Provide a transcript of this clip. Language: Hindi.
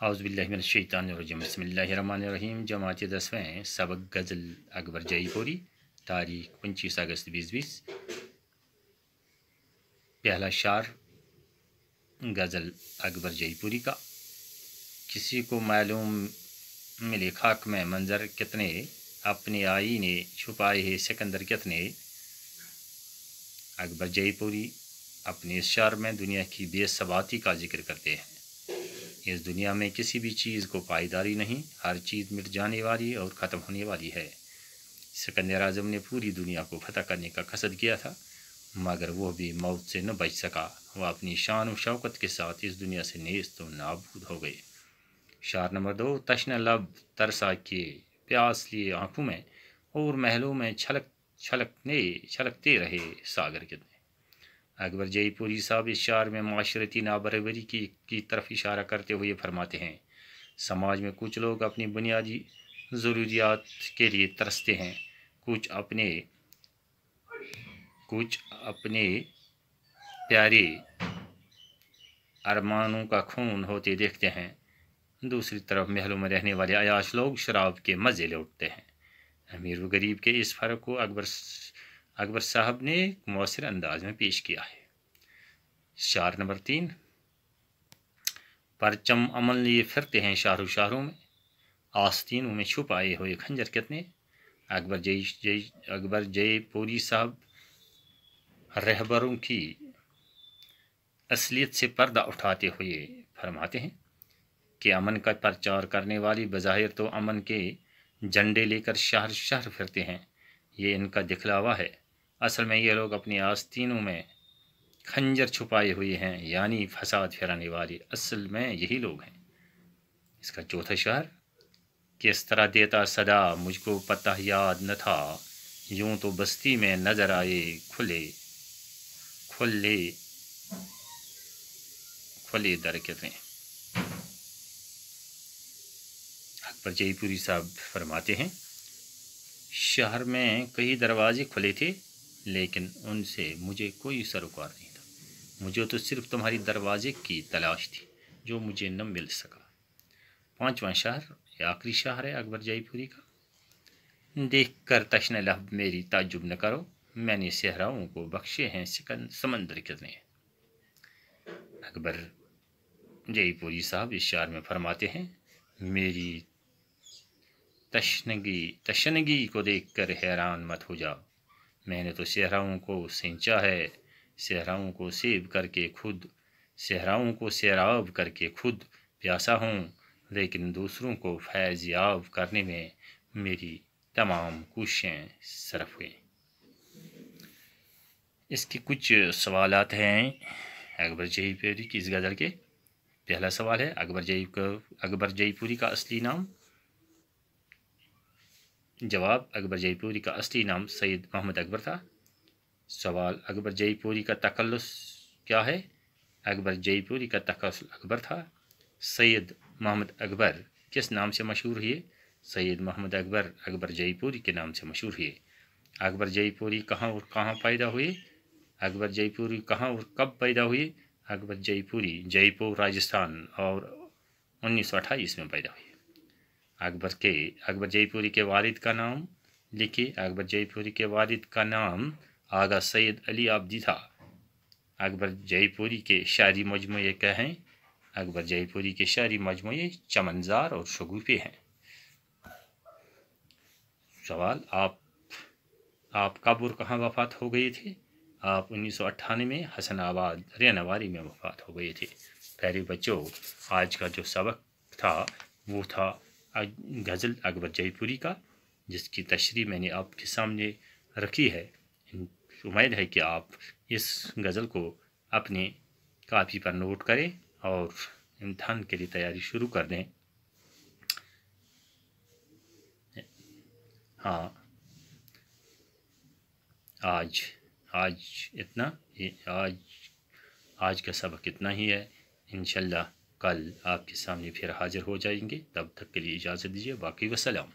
हाउसबिल्लिमिनशैतानरजीम बसमीम जमात दसवें सबक गज़ल अकबर जईपुरी तारीख पच्चीस अगस्त बीस बीस पहला शार गज़ल अकबर जयपुरी का किसी को मालूम मिले खाक में मंज़र कितने अपने आई ने छुपाए है सिकंदर कितने अकबर जयपुरी अपने इस शार में दुनिया की बेसबाती का जिक्र करते हैं इस दुनिया में किसी भी चीज़ को पायदारी नहीं हर चीज़ मिट जाने वाली और ख़त्म होने वाली है सिकंदर आजम ने पूरी दुनिया को फतह करने का कसद किया था मगर वह भी मौत से न बच सका वह अपनी शान और शौकत के साथ इस दुनिया से नेस्त तो नाबूद हो गए शार नंबर दो तशन लब तरसा के प्यास लिए आंखों में और महलों में छलक छलकने छलकते रहे सागर के अकबर जयपुरी साहब इस शार में माशरती नाबरबरी की की तरफ इशारा करते हुए फरमाते हैं समाज में कुछ लोग अपनी बुनियादी ज़रूरियात के लिए तरसते हैं कुछ अपने कुछ अपने प्यारे अरमानों का खून होते देखते हैं दूसरी तरफ महलों में रहने वाले अयाश लोग शराब के मज़े ले उठते हैं अमीर व गरीब के इस फ़र्क को अकबर अकबर साहब ने एक मौसर अंदाज में पेश किया है शार नंबर तीन परचम अमन लिए फिरते हैं शाहरुख शाहरों में आस्तीन में छुप आए हुए खंजर कितने अकबर जय जय अकबर पूरी साहब रहबरों की असलियत से पर्दा उठाते हुए फरमाते हैं कि अमन का प्रचार करने वाली बज़ाहिर तो अमन के झंडे लेकर शहर शहर फिरते हैं ये इनका दिखलावा है असल में ये लोग अपनी आस्तीनों में खंजर छुपाए हुए हैं यानी फसाद फैलाने वाले असल में यही लोग हैं इसका चौथा शहर किस तरह देता सदा मुझको पता याद न था यूं तो बस्ती में नज़र आए खुले खुले खुले दर हैं अकबर जयपुरी साहब फरमाते हैं शहर में कई दरवाजे खुले थे लेकिन उनसे मुझे कोई सरोकार नहीं था मुझे तो सिर्फ तुम्हारी दरवाजे की तलाश थी जो मुझे न मिल सका पाँचवा शहर यह आखिरी शहर है अकबर जयपुरी का देख कर तशन लहब मेरी ताजुब न करो मैंने सेहराओं को बख्शे हैं सिकन समंदर कितने अकबर जयपुरी साहब इस शहर में फरमाते हैं मेरी तशनगी तशनगी को देखकर हैरान मत हो जाओ मैंने तो सेहराओं को सींचा है सेहराओं को सेब करके खुद सेहराओं को सैराब करके खुद प्यासा हूँ लेकिन दूसरों को फैज़ याब करने में मेरी तमाम कोशिशें सरफ हुई इसके कुछ सवाल हैं अकबर जयपुरी की इस गज़ल के पहला सवाल है अकबर जयपुर अकबर जयपुरी का असली नाम जवाब अकबर जयपुरी का असली नाम सैयद मोहम्मद अकबर था सवाल अकबर जयपुरी का तकल्लुस क्या है अकबर जयपुरी का तकसल अकबर था सैयद मोहम्मद अकबर किस नाम से मशहूर हुए सैयद मोहम्मद अकबर अकबर जयपुरी के नाम से मशहूर हुए अकबर जयपुरी कहाँ और कहाँ पैदा हुए अकबर जयपुरी कहाँ और कब पैदा हुए अकबर जयपुरी जयपुर राजस्थान और उन्नीस में पैदा हुए अकबर के अकबर जयपुरी के वालिद का नाम लिखिए अकबर जयपुरी के वालिद का नाम आगा सैद अली आबदी था अकबर जयपुरी के शायरी मजमु कहें अकबर जयपुरी के शायरी मजमु चमनजार और शगुफे हैं सवाल आप आप बुर कहाँ वफात हो गए थे आप उन्नीस में आबाद रेनावारी में वफात हो गए थे पहले बच्चों आज का जो सबक था वो था गज़ल अकबर जयपुरी का जिसकी तशरी मैंने आपके सामने रखी है उम्मीद है कि आप इस गज़ल को अपने कापी पर नोट करें और इम्तहान के लिए तैयारी शुरू कर दें हाँ आज आज इतना आज आज का सबक इतना ही है इन कल आपके सामने फिर हाजिर हो जाएंगे तब तक के लिए इजाज़त दीजिए बाकी वसलाम